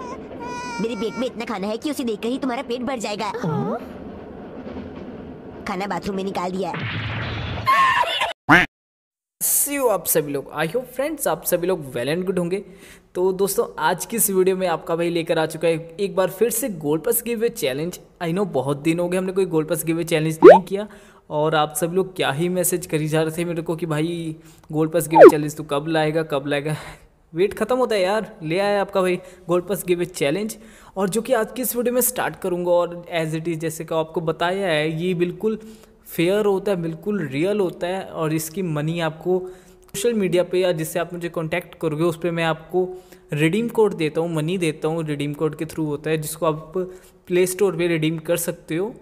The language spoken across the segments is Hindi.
मेरे पेट में इतना खाना है कि उसे देखकर ही तुम्हारा पेट भर जाएगा हाँ? खाना बाथरूम में निकाल दिया सी आप सभी लोग आई होप फ्रेंड्स आप सभी लोग वेल एंड गुड होंगे तो दोस्तों आज की इस वीडियो में आपका भाई लेकर आ चुका है एक बार फिर से gold pass giveaway challenge I know बहुत दिन हो गए हमने कोई gold pass giveaway challenge नहीं किया और आप सब लोग क्या ही मैसेज करी जा रहे थे मेरे को कि भाई gold pass giveaway challenge तो कब लाएगा कब लाएगा वेट खत्म होता है यार ले आया आपका भाई gold pass give a challenge और जो कि आज की इस वीडियो में स्टार्ट करूँगा और एज इट इज़ जैसे कि आपको बताया है ये बिल्कुल फेयर होता है बिल्कुल रियल होता है और इसकी मनी आपको सोशल मीडिया पे या जिससे आप मुझे कांटेक्ट करोगे उस पर मैं आपको रिडीम कोड देता हूँ मनी देता हूँ रिडीम कोड के थ्रू होता है जिसको आप प्ले स्टोर पर रिडीम कर सकते हो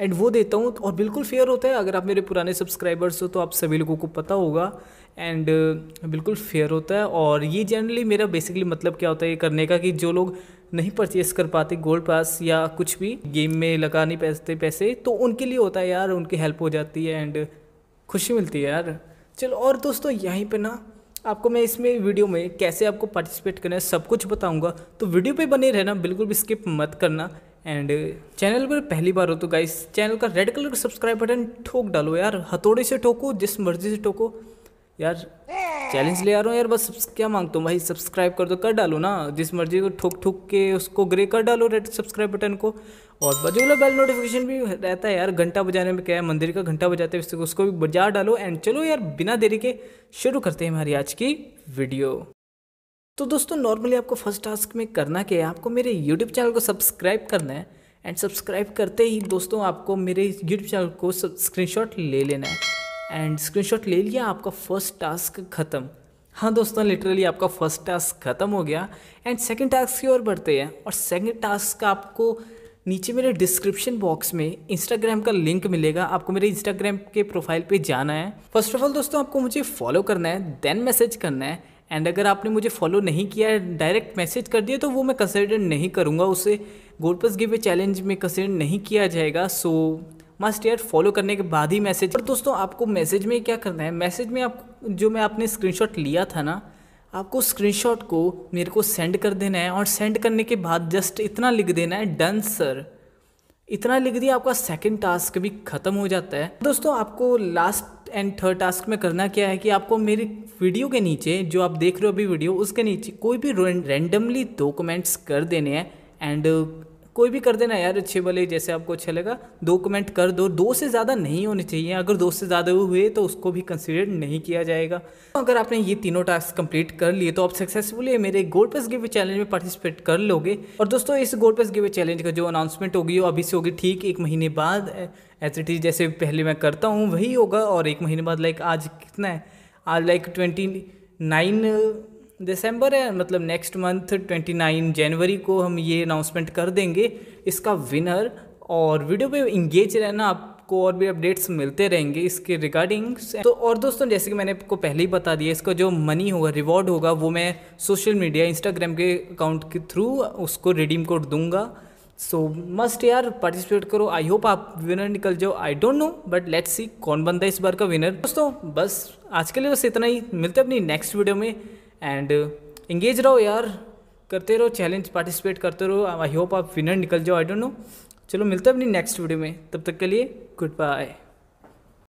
एंड वो देता हूँ और बिल्कुल फेयर होता है अगर आप मेरे पुराने सब्सक्राइबर्स हो तो आप सभी लोगों को पता होगा एंड uh, बिल्कुल फेयर होता है और ये जनरली मेरा बेसिकली मतलब क्या होता है ये करने का कि जो लोग नहीं परचेस कर पाते गोल्ड पास या कुछ भी गेम में लगा नहीं पाते पैसे तो उनके लिए होता है यार उनकी हेल्प हो जाती है एंड खुशी मिलती है यार चलो और दोस्तों यहीं पर ना आपको मैं इसमें वीडियो में कैसे आपको पार्टिसिपेट करना है सब कुछ बताऊंगा तो वीडियो पे बने रहना बिल्कुल भी स्किप मत करना एंड चैनल uh, पर पहली बार हो तो गाइस चैनल का रेड कलर का सब्सक्राइब बटन ठोक डालो यार हथौड़े से ठोको जिस मर्जी से ठोको यार चैलेंज ले आ रहा हूँ यार बस क्या मांगता हूँ भाई सब्सक्राइब कर दो कर डालो ना जिस मर्जी को ठोक ठोक के उसको ग्रे कर डालो रेड सब्सक्राइब बटन को और बजोला बेल नोटिफिकेशन भी रहता है यार घंटा बजाने में क्या है मंदिर का घंटा बजाते हैं उसको भी बजा डालो एंड चलो यार बिना देरी के शुरू करते हैं हमारी आज की वीडियो तो दोस्तों नॉर्मली आपको फर्स्ट टास्क में करना क्या है आपको मेरे यूट्यूब चैनल को सब्सक्राइब करना है एंड सब्सक्राइब करते ही दोस्तों आपको मेरे यूट्यूब चैनल को स्क्रीनशॉट ले लेना है एंड स्क्रीनशॉट ले लिया आपका फर्स्ट टास्क ख़त्म हाँ दोस्तों लिटरली आपका फर्स्ट टास्क ख़त्म हो गया एंड सेकेंड टास्क की ओर बढ़ते हैं और सेकेंड टास्क का आपको नीचे मेरे डिस्क्रिप्शन बॉक्स में इंस्टाग्राम का लिंक मिलेगा आपको मेरे इंस्टाग्राम के प्रोफाइल पे जाना है फर्स्ट ऑफ ऑल दोस्तों आपको मुझे फॉलो करना है देन मैसेज करना है एंड अगर आपने मुझे फॉलो नहीं किया है डायरेक्ट मैसेज कर दिया तो वो मैं कंसिडर नहीं करूँगा उसे गोल्पस गिवे चैलेंज में कंसिडर नहीं किया जाएगा सो मस्ट यार फॉलो करने के बाद ही मैसेज और दोस्तों आपको मैसेज में क्या करना है मैसेज में आप जो मैं आपने स्क्रीनशॉट लिया था ना आपको स्क्रीनशॉट को मेरे को सेंड कर देना है और सेंड करने के बाद जस्ट इतना लिख देना है डन सर इतना लिख दिया आपका सेकंड टास्क भी ख़त्म हो जाता है दोस्तों आपको लास्ट एंड थर्ड टास्क में करना क्या है कि आपको मेरी वीडियो के नीचे जो आप देख रहे हो अभी वीडियो उसके नीचे कोई भी रैंडमली दो कमेंट्स कर देने हैं एंड कोई भी कर देना यार अच्छे भले जैसे आपको अच्छा लगा दो कमेंट कर दो दो से ज़्यादा नहीं होने चाहिए अगर दो से ज़्यादा हुए तो उसको भी कंसिडर नहीं किया जाएगा तो अगर आपने ये तीनों टास्क कंप्लीट कर लिए तो आप सक्सेसफुली मेरे गोल्ड पेस गिवे चैलेंज में पार्टिसिपेट कर लोगे और दोस्तों इस गोल्ड पेस गिवे चैलेंज का जो अनाउंसमेंट होगी वो अभी से होगी ठीक एक महीने बाद इट टी जैसे पहले मैं करता हूँ वही होगा और एक महीने बाद लाइक आज कितना है आज लाइक ट्वेंटी नाइन दिसंबर है मतलब नेक्स्ट मंथ 29 जनवरी को हम ये अनाउंसमेंट कर देंगे इसका विनर और वीडियो पे इंगेज रहना आपको और भी अपडेट्स मिलते रहेंगे इसके रिगार्डिंग तो और दोस्तों जैसे कि मैंने आपको पहले ही बता दिया इसका जो मनी होगा रिवॉर्ड होगा वो मैं सोशल मीडिया इंस्टाग्राम के अकाउंट के थ्रू उसको रिडीम कोड दूंगा सो मस्ट यार पार्टिसिपेट करो आई होप आप विनर निकल जाओ I don't know but let's see कौन बनता है इस बार का विनर दोस्तों बस आज के लिए बस इतना ही मिलते हैं अपनी नेक्स्ट वीडियो में एंड इंगेज uh, रहो यार करते रहो चैलेंज पार्टिसिपेट करते रहो आई होप आप विनर निकल जाओ आई डोंट नो चलो मिलते हैं अपनी नेक्स्ट वीडियो में तब तक के लिए गुड बाय